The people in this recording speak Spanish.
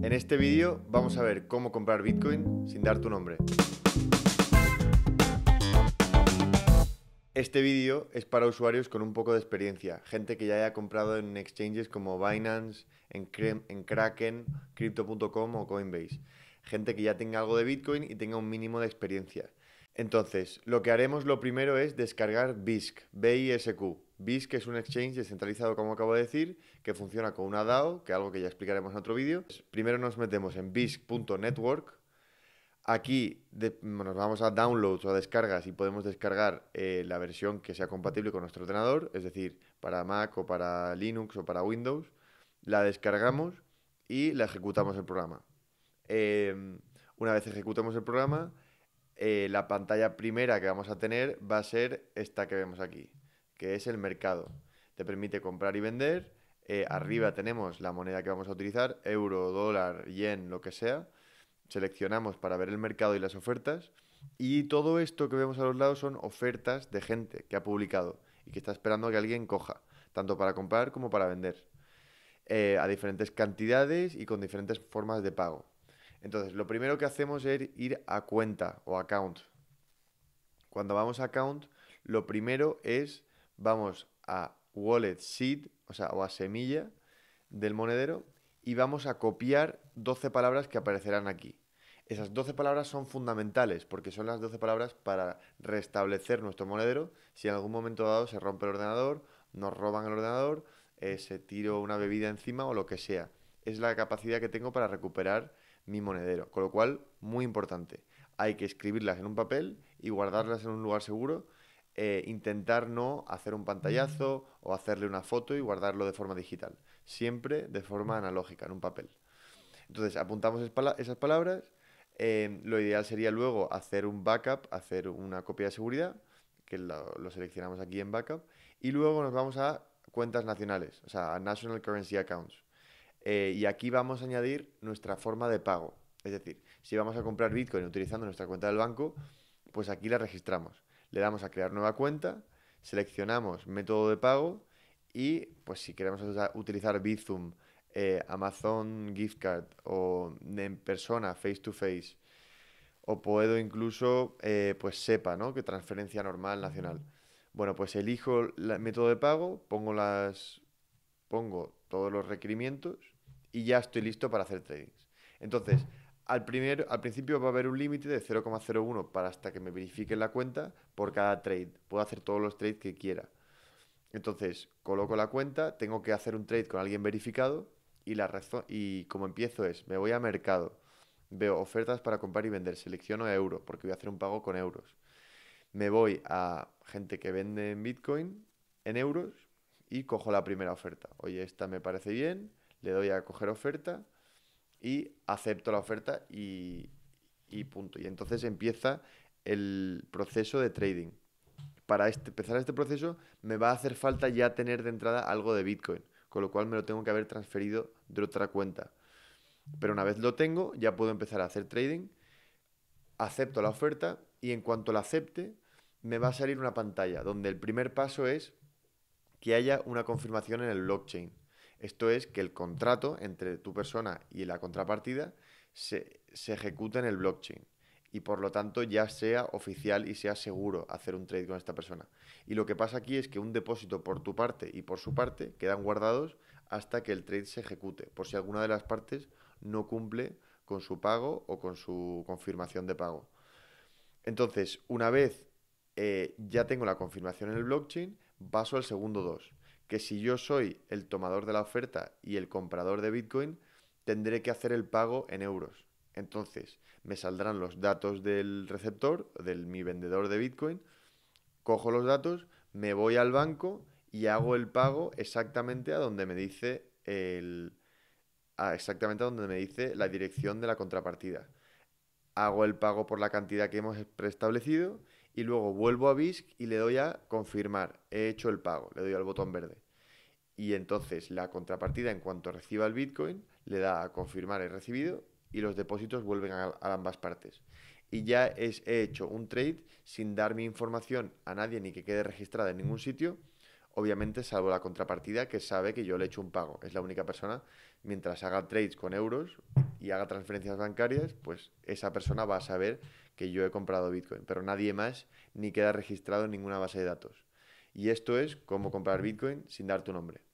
En este vídeo vamos a ver cómo comprar Bitcoin sin dar tu nombre. Este vídeo es para usuarios con un poco de experiencia, gente que ya haya comprado en exchanges como Binance, en, en Kraken, Crypto.com o Coinbase, gente que ya tenga algo de Bitcoin y tenga un mínimo de experiencia. Entonces, lo que haremos lo primero es descargar BISC, BISQ. BISC es un exchange descentralizado, como acabo de decir, que funciona con una DAO, que es algo que ya explicaremos en otro vídeo. Primero nos metemos en BISC.network. Aquí nos vamos a downloads o a descargas y podemos descargar eh, la versión que sea compatible con nuestro ordenador, es decir, para Mac o para Linux o para Windows. La descargamos y la ejecutamos el programa. Eh, una vez ejecutamos el programa, eh, la pantalla primera que vamos a tener va a ser esta que vemos aquí, que es el mercado. Te permite comprar y vender. Eh, arriba tenemos la moneda que vamos a utilizar, euro, dólar, yen, lo que sea. Seleccionamos para ver el mercado y las ofertas. Y todo esto que vemos a los lados son ofertas de gente que ha publicado y que está esperando que alguien coja, tanto para comprar como para vender, eh, a diferentes cantidades y con diferentes formas de pago. Entonces, lo primero que hacemos es ir a cuenta o account. Cuando vamos a account, lo primero es vamos a wallet seed, o sea, o a semilla del monedero y vamos a copiar 12 palabras que aparecerán aquí. Esas 12 palabras son fundamentales porque son las 12 palabras para restablecer nuestro monedero si en algún momento dado se rompe el ordenador, nos roban el ordenador, eh, se tiro una bebida encima o lo que sea. Es la capacidad que tengo para recuperar mi monedero. Con lo cual, muy importante, hay que escribirlas en un papel y guardarlas en un lugar seguro. Eh, intentar no hacer un pantallazo mm. o hacerle una foto y guardarlo de forma digital. Siempre de forma mm. analógica, en un papel. Entonces, apuntamos esas palabras. Em, lo ideal sería luego hacer un backup, hacer una copia de seguridad, que lo, lo, seleccionamos aquí en backup, y luego nos vamos a cuentas nacionales, o sea, a National Currency Accounts. Eh, y aquí vamos a añadir nuestra forma de pago. Es decir, si vamos a comprar Bitcoin utilizando nuestra cuenta del banco, pues aquí la registramos. Le damos a crear nueva cuenta, seleccionamos método de pago y pues si queremos utilizar Bizum, eh, Amazon Gift Card o en persona, face to face, o puedo incluso, eh, pues SEPA, ¿no? Que transferencia normal nacional. Bueno, pues elijo el método de pago, pongo las, pongo todos los requerimientos y ya estoy listo para hacer tradings. Entonces, al, al principio va a haber un límite de 0,01 para hasta que me verifique la cuenta por cada trade. Puedo hacer todos los trades que quiera. Entonces, coloco la cuenta, tengo que hacer un trade con alguien verificado y, la razón, y como empiezo es, me voy a mercado, veo ofertas para comprar y vender, selecciono euro porque voy a hacer un pago con euros. Me voy a gente que vende en Bitcoin en euros y cojo la primera oferta. Oye, esta me parece bien, le doy a coger oferta y acepto la oferta y, punto. Y entonces empieza el proceso de trading. Para este, empezar este proceso me va a hacer falta ya tener de entrada algo de Bitcoin, con lo cual me lo tengo que haber transferido de otra cuenta. Pero una vez lo tengo, ya puedo empezar a hacer trading, acepto la oferta y en cuanto la acepte, me va a salir una pantalla donde el primer paso es que haya una confirmación en el blockchain. Esto es que el contrato entre tu persona y la contrapartida se, ejecuta en el blockchain y por lo tanto ya sea oficial y sea seguro hacer un trade con esta persona. Y lo que pasa aquí es que un depósito por tu parte y por su parte quedan guardados hasta que el trade se ejecute, por si alguna de las partes no cumple con su pago o con su confirmación de pago. Entonces, una vez eh, ya tengo la confirmación en el blockchain, paso al segundo 2, que si yo soy el tomador de la oferta y el comprador de Bitcoin, tendré que hacer el pago en euros. Entonces, me saldrán los datos del receptor, del mi vendedor de Bitcoin, cojo los datos, me voy al banco y hago el pago exactamente a donde me dice el exactamente a donde me dice la dirección de la contrapartida. Hago el pago por la cantidad que hemos preestablecido y luego vuelvo a BISC y le doy a confirmar, he hecho el pago, le doy al botón verde. Y entonces la contrapartida, en cuanto reciba el Bitcoin, le da a confirmar he recibido y los depósitos vuelven a, ambas partes. Y ya es, he hecho un trade sin dar mi información a nadie ni que quede registrada en ningún sitio obviamente salvo la contrapartida que sabe que yo le he hecho un pago. Es la única persona, mientras haga trades con euros y haga transferencias bancarias, pues esa persona va a saber que yo he comprado Bitcoin, pero nadie más ni queda registrado en ninguna base de datos. Y esto es cómo comprar Bitcoin sin dar tu nombre.